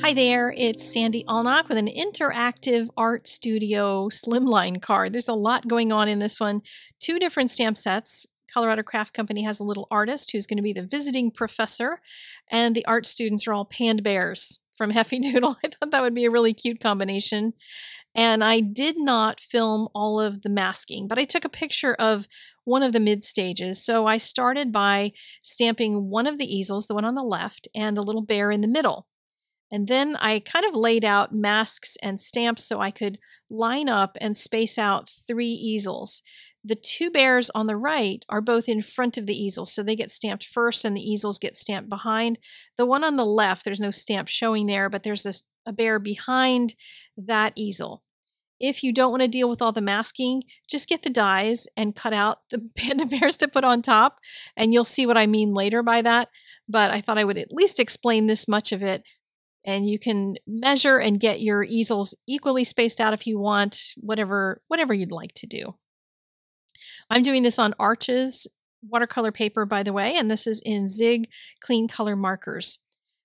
Hi there, it's Sandy Alnock with an interactive art studio slimline card. There's a lot going on in this one. Two different stamp sets. Colorado Craft Company has a little artist who's going to be the visiting professor, and the art students are all panned bears from Heffy Doodle. I thought that would be a really cute combination. And I did not film all of the masking, but I took a picture of one of the mid stages. So I started by stamping one of the easels, the one on the left, and the little bear in the middle. And then I kind of laid out masks and stamps so I could line up and space out three easels. The two bears on the right are both in front of the easel, so they get stamped first and the easels get stamped behind. The one on the left, there's no stamp showing there, but there's this a bear behind that easel. If you don't want to deal with all the masking, just get the dies and cut out the panda bears to put on top, and you'll see what I mean later by that. But I thought I would at least explain this much of it. And you can measure and get your easels equally spaced out if you want, whatever whatever you'd like to do. I'm doing this on arches watercolor paper, by the way, and this is in Zig Clean Color Markers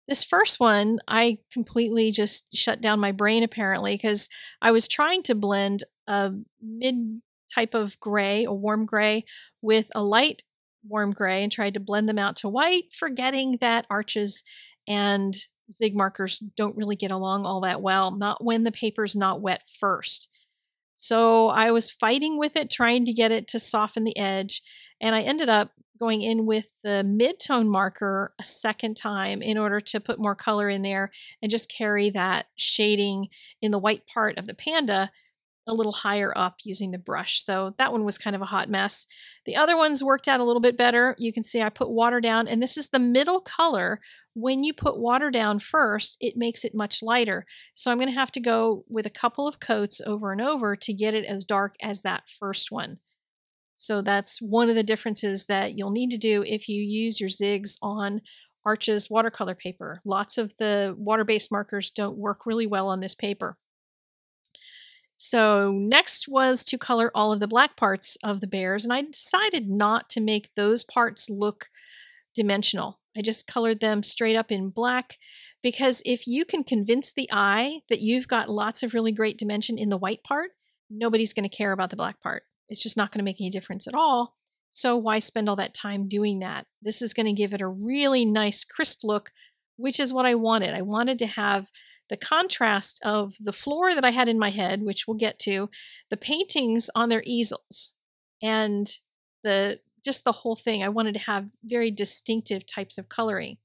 this first one, I completely just shut down my brain apparently because I was trying to blend a mid type of gray, a warm gray, with a light warm gray and tried to blend them out to white, forgetting that arches and zig markers don't really get along all that well, not when the paper's not wet first. So I was fighting with it, trying to get it to soften the edge, and I ended up going in with the mid-tone marker a second time in order to put more color in there and just carry that shading in the white part of the panda a little higher up using the brush. So that one was kind of a hot mess. The other ones worked out a little bit better. You can see I put water down and this is the middle color. When you put water down first, it makes it much lighter. So I'm gonna have to go with a couple of coats over and over to get it as dark as that first one. So that's one of the differences that you'll need to do if you use your zigs on Arches watercolor paper. Lots of the water-based markers don't work really well on this paper. So next was to color all of the black parts of the bears, and I decided not to make those parts look dimensional. I just colored them straight up in black because if you can convince the eye that you've got lots of really great dimension in the white part, nobody's going to care about the black part. It's just not going to make any difference at all. So why spend all that time doing that? This is going to give it a really nice crisp look, which is what I wanted. I wanted to have the contrast of the floor that I had in my head, which we'll get to, the paintings on their easels, and the just the whole thing. I wanted to have very distinctive types of coloring.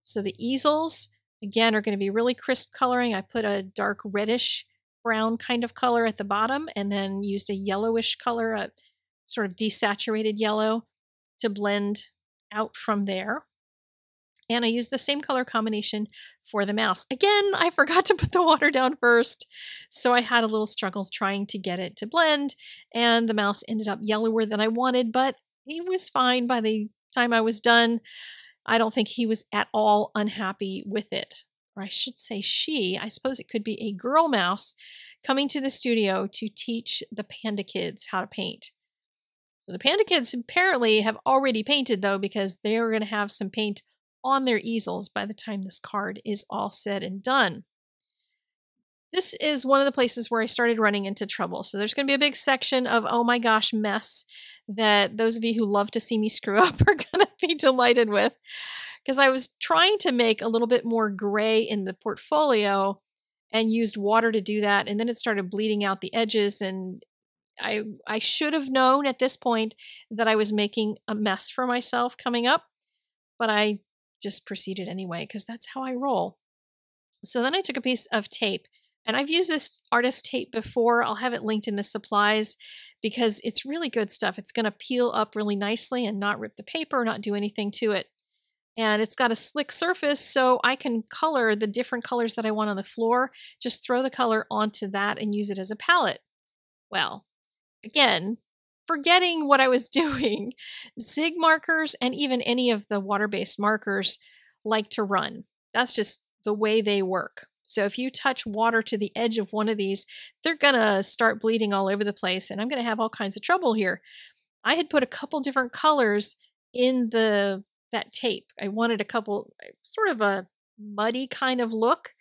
So the easels, again, are going to be really crisp coloring. I put a dark reddish brown kind of color at the bottom and then used a yellowish color, a sort of desaturated yellow to blend out from there. And I used the same color combination for the mouse. Again, I forgot to put the water down first, so I had a little struggles trying to get it to blend, and the mouse ended up yellower than I wanted, but he was fine by the time I was done. I don't think he was at all unhappy with it or I should say she, I suppose it could be a girl mouse, coming to the studio to teach the panda kids how to paint. So the panda kids apparently have already painted though, because they are going to have some paint on their easels by the time this card is all said and done. This is one of the places where I started running into trouble. So there's going to be a big section of oh my gosh mess that those of you who love to see me screw up are going to be delighted with because I was trying to make a little bit more gray in the portfolio and used water to do that. And then it started bleeding out the edges. And I, I should have known at this point that I was making a mess for myself coming up, but I just proceeded anyway because that's how I roll. So then I took a piece of tape and I've used this artist tape before. I'll have it linked in the supplies because it's really good stuff. It's going to peel up really nicely and not rip the paper, not do anything to it and it's got a slick surface so I can color the different colors that I want on the floor. Just throw the color onto that and use it as a palette. Well, again, forgetting what I was doing, Zig markers and even any of the water-based markers like to run. That's just the way they work. So if you touch water to the edge of one of these, they're going to start bleeding all over the place and I'm going to have all kinds of trouble here. I had put a couple different colors in the that tape. I wanted a couple, eh, sort of a muddy kind of look.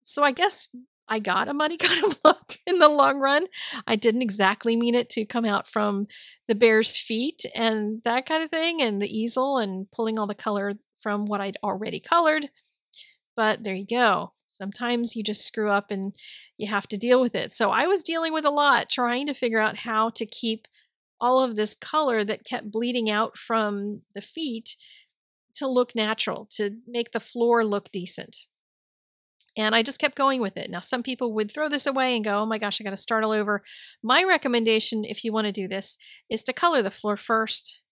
So I guess I got a muddy kind of look in the long run. I didn't exactly mean it to come out from the bear's feet and that kind of thing, and the easel and pulling all the color from what I'd already colored. But there you go. Sometimes you just screw up and you have to deal with it. So I was dealing with a lot trying to figure out how to keep all of this color that kept bleeding out from the feet to look natural, to make the floor look decent. And I just kept going with it. Now, some people would throw this away and go, oh my gosh, I got to start all over. My recommendation, if you want to do this, is to color the floor first.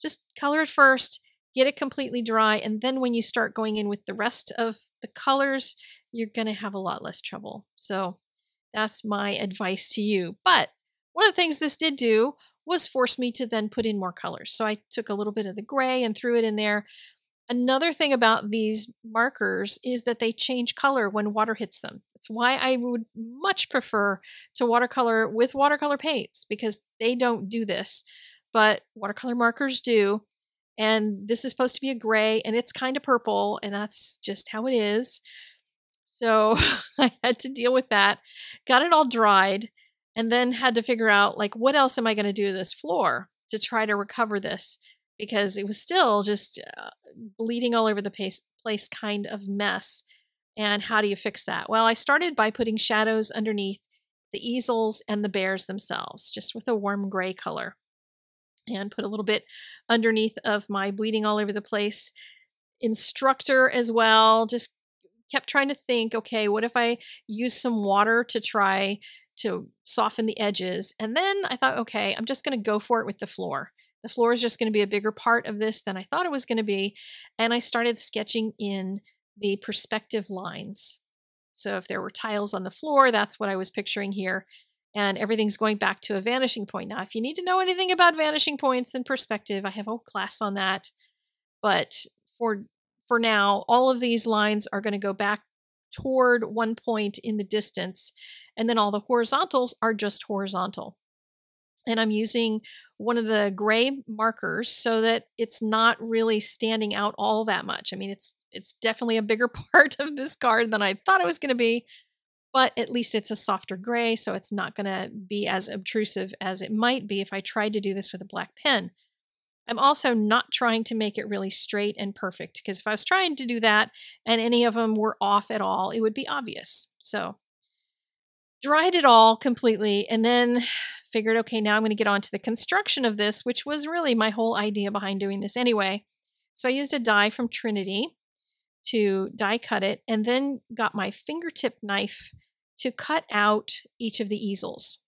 Just color it first, get it completely dry. And then when you start going in with the rest of the colors, you're going to have a lot less trouble. So that's my advice to you. But one of the things this did do was force me to then put in more colors. So I took a little bit of the gray and threw it in there. Another thing about these markers is that they change color when water hits them. That's why I would much prefer to watercolor with watercolor paints because they don't do this, but watercolor markers do. And this is supposed to be a gray and it's kind of purple, and that's just how it is. So I had to deal with that. Got it all dried and then had to figure out like what else am I going to do to this floor to try to recover this because it was still just uh, bleeding all over the place, place kind of mess. And how do you fix that? Well, I started by putting shadows underneath the easels and the bears themselves, just with a warm gray color. And put a little bit underneath of my bleeding all over the place instructor as well, just kept trying to think okay, what if I use some water to try to soften the edges. And then I thought, okay, I'm just going to go for it with the floor. The floor is just going to be a bigger part of this than I thought it was going to be. And I started sketching in the perspective lines. So if there were tiles on the floor, that's what I was picturing here. And everything's going back to a vanishing point. Now, if you need to know anything about vanishing points and perspective, I have a whole class on that. But for for now, all of these lines are going to go back toward one point in the distance. And then all the horizontals are just horizontal. And I'm using one of the gray markers so that it's not really standing out all that much. I mean, it's it's definitely a bigger part of this card than I thought it was going to be, but at least it's a softer gray, so it's not going to be as obtrusive as it might be if I tried to do this with a black pen. I'm also not trying to make it really straight and perfect because if I was trying to do that and any of them were off at all, it would be obvious. So dried it all completely and then figured, okay, now I'm going to get on to the construction of this, which was really my whole idea behind doing this anyway. So I used a die from Trinity to die cut it and then got my fingertip knife to cut out each of the easels.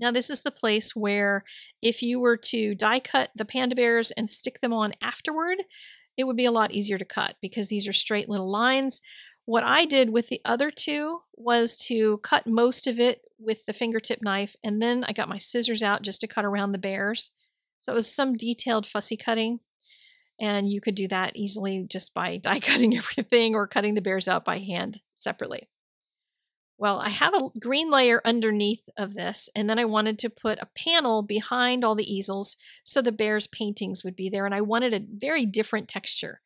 Now, this is the place where if you were to die cut the panda bears and stick them on afterward, it would be a lot easier to cut because these are straight little lines. What I did with the other two was to cut most of it with the fingertip knife, and then I got my scissors out just to cut around the bears. So it was some detailed fussy cutting, and you could do that easily just by die cutting everything or cutting the bears out by hand separately. Well, I have a green layer underneath of this, and then I wanted to put a panel behind all the easels so the bear's paintings would be there, and I wanted a very different texture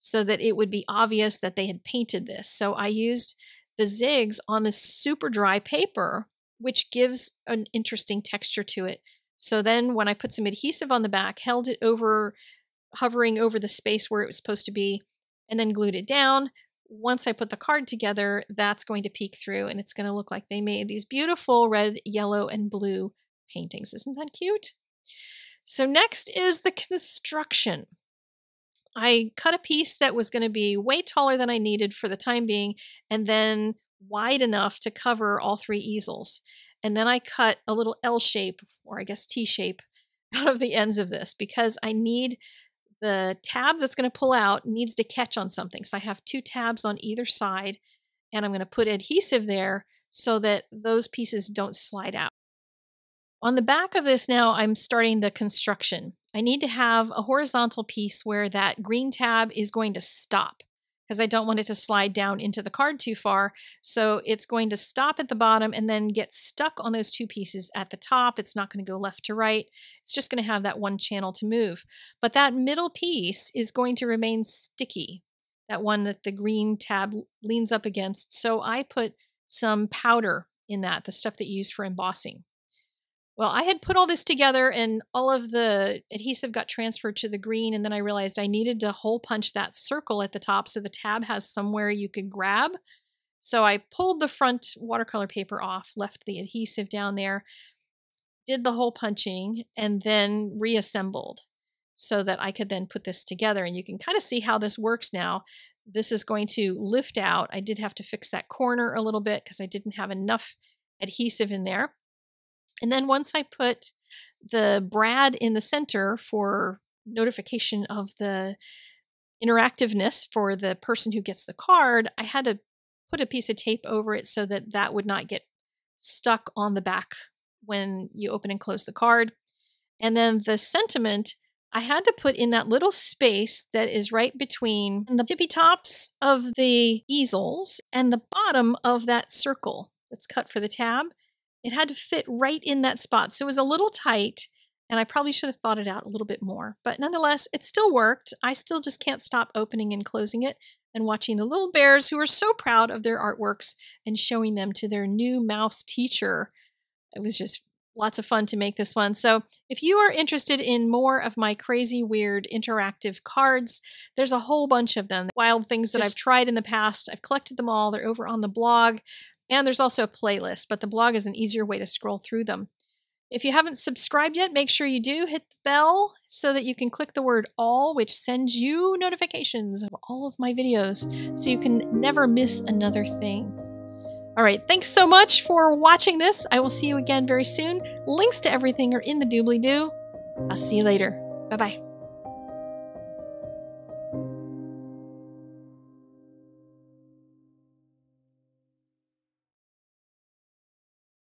so that it would be obvious that they had painted this. So I used the zigs on this super dry paper, which gives an interesting texture to it. So then when I put some adhesive on the back, held it over, hovering over the space where it was supposed to be, and then glued it down. Once I put the card together, that's going to peek through and it's going to look like they made these beautiful red, yellow, and blue paintings. Isn't that cute? So next is the construction. I cut a piece that was going to be way taller than I needed for the time being, and then wide enough to cover all three easels. And then I cut a little L shape, or I guess T shape, out of the ends of this because I need the tab that's going to pull out needs to catch on something. So I have two tabs on either side, and I'm going to put adhesive there so that those pieces don't slide out. On the back of this now, I'm starting the construction. I need to have a horizontal piece where that green tab is going to stop because I don't want it to slide down into the card too far. So it's going to stop at the bottom and then get stuck on those two pieces at the top. It's not going to go left to right. It's just going to have that one channel to move. But that middle piece is going to remain sticky, that one that the green tab leans up against. So I put some powder in that, the stuff that you use for embossing. Well, I had put all this together and all of the adhesive got transferred to the green and then I realized I needed to hole punch that circle at the top so the tab has somewhere you could grab. So I pulled the front watercolor paper off, left the adhesive down there, did the hole punching and then reassembled so that I could then put this together and you can kind of see how this works now. This is going to lift out. I did have to fix that corner a little bit because I didn't have enough adhesive in there. And then once I put the Brad in the center for notification of the interactiveness for the person who gets the card, I had to put a piece of tape over it so that that would not get stuck on the back when you open and close the card. And then the sentiment, I had to put in that little space that is right between the tippy tops of the easels and the bottom of that circle that's cut for the tab. It had to fit right in that spot. So it was a little tight, and I probably should have thought it out a little bit more. But nonetheless, it still worked. I still just can't stop opening and closing it and watching the little bears who are so proud of their artworks and showing them to their new mouse teacher. It was just lots of fun to make this one. So, if you are interested in more of my crazy, weird, interactive cards, there's a whole bunch of them. Wild things that I've tried in the past. I've collected them all. They're over on the blog. And there's also a playlist, but the blog is an easier way to scroll through them. If you haven't subscribed yet, make sure you do hit the bell so that you can click the word all, which sends you notifications of all of my videos so you can never miss another thing. All right, thanks so much for watching this. I will see you again very soon. Links to everything are in the doobly doo. I'll see you later. Bye bye.